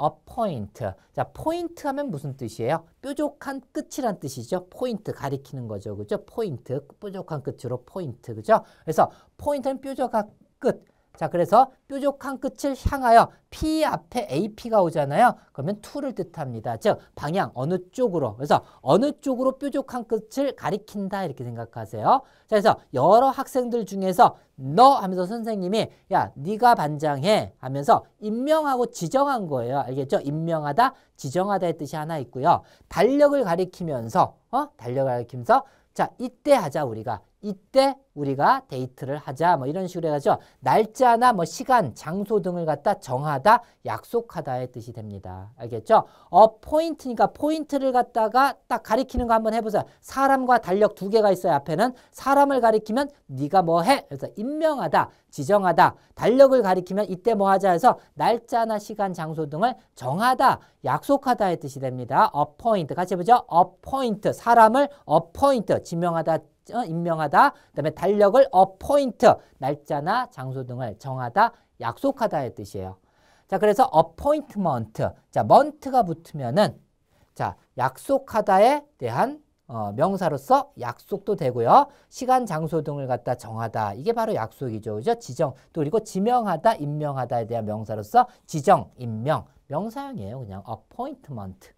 a point. 자, 포인트 하면 무슨 뜻이에요? 뾰족한 끝이란 뜻이죠. 포인트 가리키는 거죠. 그죠? 포인트. 뾰족한 끝으로 포인트. 그죠? 그래서 포인트는 뾰족한 끝. 자, 그래서 뾰족한 끝을 향하여 P 앞에 AP가 오잖아요. 그러면 투를 뜻합니다. 즉, 방향, 어느 쪽으로. 그래서 어느 쪽으로 뾰족한 끝을 가리킨다. 이렇게 생각하세요. 자, 그래서 여러 학생들 중에서 너 하면서 선생님이 야, 네가 반장해 하면서 임명하고 지정한 거예요. 알겠죠? 임명하다, 지정하다의 뜻이 하나 있고요. 달력을 가리키면서, 어? 달력을 가리키면서 자, 이때 하자, 우리가. 이때 우리가 데이트를 하자 뭐 이런 식으로 해가지고 날짜나 뭐 시간, 장소 등을 갖다 정하다, 약속하다의 뜻이 됩니다. 알겠죠? 어 포인트니까 포인트를 갖다가 딱 가리키는 거 한번 해보세요 사람과 달력 두 개가 있어요. 앞에는 사람을 가리키면 네가 뭐 해? 그래서 임명하다, 지정하다. 달력을 가리키면 이때 뭐 하자 해서 날짜나 시간, 장소 등을 정하다, 약속하다의 뜻이 됩니다. 어포인트 같이 해보죠. 어포인트 사람을 어포인트 지명하다. 어, 임명하다, 그다음에 달력을 어포인트, 날짜나 장소 등을 정하다, 약속하다의 뜻이에요. 자, 그래서 어포인트먼트, 자, 먼트가 붙으면은 자, 약속하다에 대한 어, 명사로서 약속도 되고요. 시간, 장소 등을 갖다 정하다. 이게 바로 약속이죠. 그죠? 지정. 또 그리고 지명하다, 임명하다에 대한 명사로서 지정, 임명. 명사형이에요. 그냥 어포인트먼트.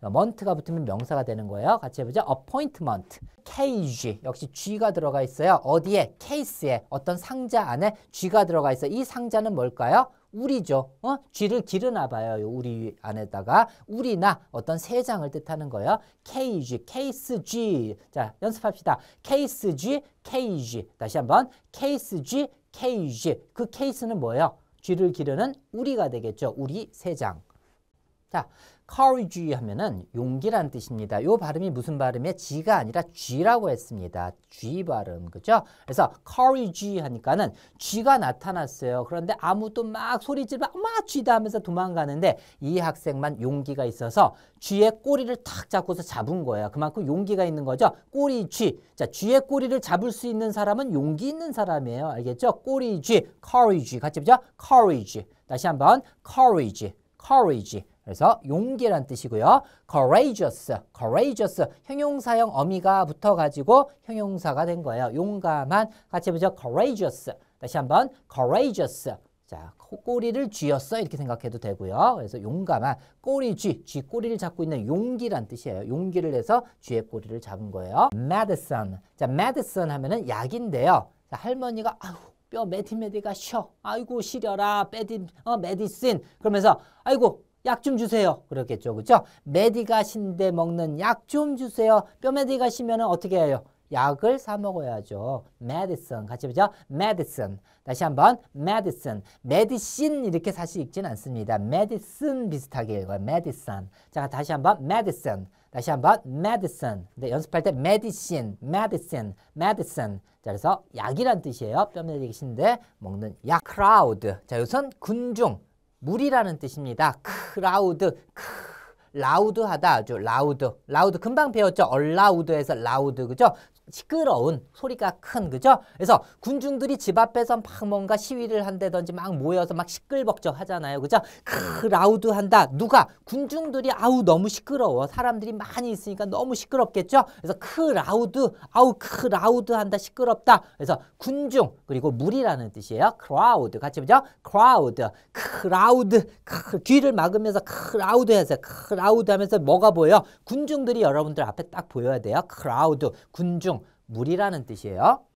먼트가 붙으면 명사가 되는 거예요. 같이 해보죠. appointment, cage. 역시 G가 들어가 있어요. 어디에? 케이스에. 어떤 상자 안에 G가 들어가 있어요. 이 상자는 뭘까요? 우리죠. 어? 쥐를 기르나 봐요. 우리 안에다가 우리나 어떤 세장을 뜻하는 거예요. 케이지, 케이스 쥐. 자, 연습합시다. 케이스 쥐, 케이지. 다시 한번. 케이스 쥐, 케이지. 그 케이스는 뭐예요? 쥐를 기르는 우리가 되겠죠. 우리 세장. 자, courage 하면은 용기란 뜻입니다. 요 발음이 무슨 발음에 이요 G가 아니라 G라고 했습니다. G 발음. 그죠? 그래서 courage 하니까는 G가 나타났어요. 그런데 아무도 막 소리 지르막 고 G다 하면서 도망가는데 이 학생만 용기가 있어서 G의 꼬리를 탁 잡고서 잡은 거예요. 그만큼 용기가 있는 거죠. 꼬리 G. 자, G의 꼬리를 잡을 수 있는 사람은 용기 있는 사람이에요. 알겠죠? 꼬리 G, courage. 같이 보죠? courage. 다시 한번 courage. courage. 그래서 용기란 뜻이고요. courageous, courageous 형용사형 어미가 붙어가지고 형용사가 된 거예요. 용감한 같이 보죠 courageous. 다시 한번 courageous. 자, 꼬리를 쥐었어 이렇게 생각해도 되고요. 그래서 용감한 꼬리 쥐, 쥐 꼬리를 잡고 있는 용기란 뜻이에요. 용기를 내서 쥐의 꼬리를 잡은 거예요. medicine. 자, medicine 하면은 약인데요. 자, 할머니가 아우 뼈 메디메디가 쉬어. 아이고 시려라. 메디 어 메디신. 그러면서 아이고 약 좀 주세요. 그렇겠죠. 그죠? 메디가 신데 먹는 약 좀 주세요. 뼈 메디가 시면은 어떻게 해요? 약을 사 먹어야죠. medicine 같이 보죠. medicine 다시 한번 medicine medicine 이렇게 사실 읽진 않습니다. medicine 비슷하게 읽어요. medicine 자 다시 한번 medicine 다시 한번 medicine 근데 연습할 때 medicine medicine medicine 자 그래서 약이란 뜻이에요. 뼈면에 계신데 먹는 약 crowd 자우선 군중 물이라는 뜻입니다. 크라우드, 크, 라우드하다 아주 라우드, 라우드 금방 배웠죠. 얼라우드에서 라우드 그죠? 시끄러운 소리가 큰 그죠? 그래서 군중들이 집 앞에서 막 뭔가 시위를 한다든지 막 모여서 막 시끌벅적 하잖아요. 그죠? 크 라우드 한다. 누가? 군중들이 아우 너무 시끄러워. 사람들이 많이 있으니까 너무 시끄럽겠죠? 그래서 크 라우드 아우 크 라우드 한다. 시끄럽다. 그래서 군중 그리고 물이라는 뜻이에요. 크라우드 같이 보죠. 크라우드 크라우드 크 귀를 막으면서 크라우드 해서 크라우드 하면서 뭐가 보여? 군중들이 여러분들 앞에 딱 보여야 돼요. 크라우드 군중 물이라는 뜻이에요.